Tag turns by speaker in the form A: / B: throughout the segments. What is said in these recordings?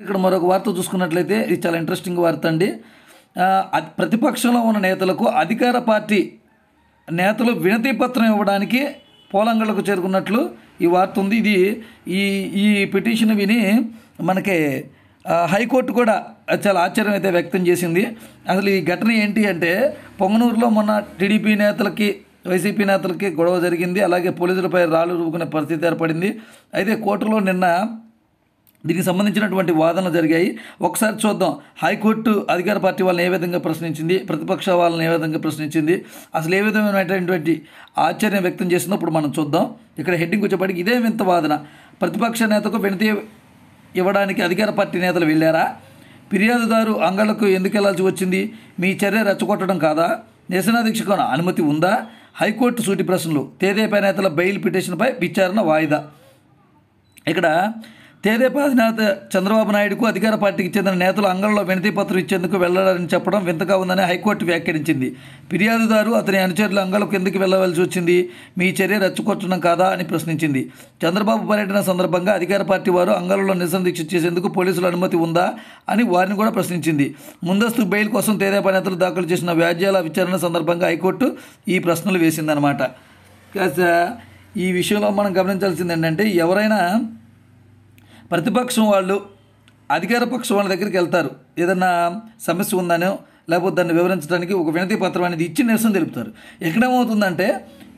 A: ఇక్కడ మరొక వార్త చూసుకున్నట్లయితే ఇది చాలా ఇంట్రెస్టింగ్ వార్త అండి ప్రతిపక్షంలో ఉన్న నేతలకు అధికార పార్టీ నేతలు వినతి పత్రం ఇవ్వడానికి పోలంగళ్ళకు చేరుకున్నట్లు ఈ వార్త ఉంది ఇది ఈ ఈ పిటిషన్ విని మనకి హైకోర్టు కూడా చాలా ఆశ్చర్యం అయితే వ్యక్తం చేసింది అసలు ఈ ఘటన ఏంటి అంటే పొంగనూరులో మొన్న టీడీపీ నేతలకి వైసీపీ నేతలకి గొడవ జరిగింది అలాగే పోలీసులపై రాళ్ళు రూపుకునే పరిస్థితి ఏర్పడింది అయితే కోర్టులో నిన్న దీనికి సంబంధించినటువంటి వాదనలు జరిగాయి ఒకసారి చూద్దాం హైకోర్టు అధికార పార్టీ వాళ్ళని ఏ విధంగా ప్రశ్నించింది ప్రతిపక్ష వాళ్ళని ఏ విధంగా ప్రశ్నించింది అసలు ఏ విధమైనటువంటి ఆశ్చర్యం వ్యక్తం చేసిందో ఇప్పుడు మనం చూద్దాం ఇక్కడ హెడ్డింగ్ వచ్చేపాటికి ఇదే వింత వాదన ప్రతిపక్ష నేతకు వినతి ఇవ్వడానికి అధికార పార్టీ నేతలు వెళ్ళారా ఫిర్యాదుదారు అంగళ్లకు ఎందుకు వెళ్లాల్సి వచ్చింది మీ చర్య రెచ్చగొట్టడం కాదా నిరసనాధీక్షకు అనుమతి ఉందా హైకోర్టు సూటి ప్రశ్నలు తేదేపై నేతల బెయిల్ పిటిషన్పై విచారణ వాయిదా ఇక్కడ తేదేపాదినాథ్ చంద్రబాబు నాయుడుకు అధికార పార్టీకి చెందిన నేతలు అంగంలో వినతిపత్రం ఇచ్చేందుకు వెళ్లడారని చెప్పడం వింతగా ఉందని హైకోర్టు వ్యాఖ్యానించింది ఫిర్యాదుదారు అతని అనుచరులు అంగళం కిందకి వెళ్ళవలసి వచ్చింది మీ చర్య రెచ్చగొట్టడం కాదా అని ప్రశ్నించింది చంద్రబాబు పర్యటన సందర్భంగా అధికార పార్టీ వారు అంగళంలో నిరసన దీక్ష చేసేందుకు పోలీసుల అనుమతి ఉందా అని వారిని కూడా ప్రశ్నించింది ముందస్తు బెయిల్ కోసం తేదేపా నేతలు దాఖలు చేసిన వ్యాజ్యాల విచారణ సందర్భంగా హైకోర్టు ఈ ప్రశ్నలు వేసిందనమాట కాస్త ఈ విషయంలో మనం గమనించాల్సింది ఏంటంటే ఎవరైనా ప్రతిపక్షం వాళ్ళు అధికార పక్షం వాళ్ళ దగ్గరికి వెళ్తారు ఏదన్నా సమస్య ఉందనో లేకపోతే దాన్ని వివరించడానికి ఒక వినతి పత్రం అనేది ఇచ్చి నిరసన తెలుపుతారు ఎక్కడేమవుతుందంటే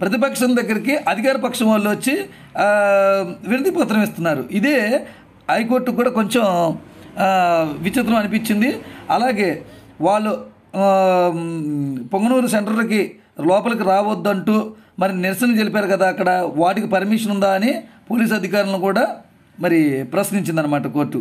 A: ప్రతిపక్షం దగ్గరికి అధికార పక్షం వాళ్ళు వచ్చి వినతి పత్రం ఇస్తున్నారు ఇదే హైకోర్టుకు కూడా కొంచెం విచిత్రం అనిపించింది అలాగే వాళ్ళు పొంగనూరు సెంటర్కి లోపలికి రావద్దంటూ మరి నిరసన తెలిపారు కదా అక్కడ వాటికి పర్మిషన్ ఉందా అని పోలీస్ అధికారులను కూడా మరి ప్రశ్నించిందనమాట కోర్టు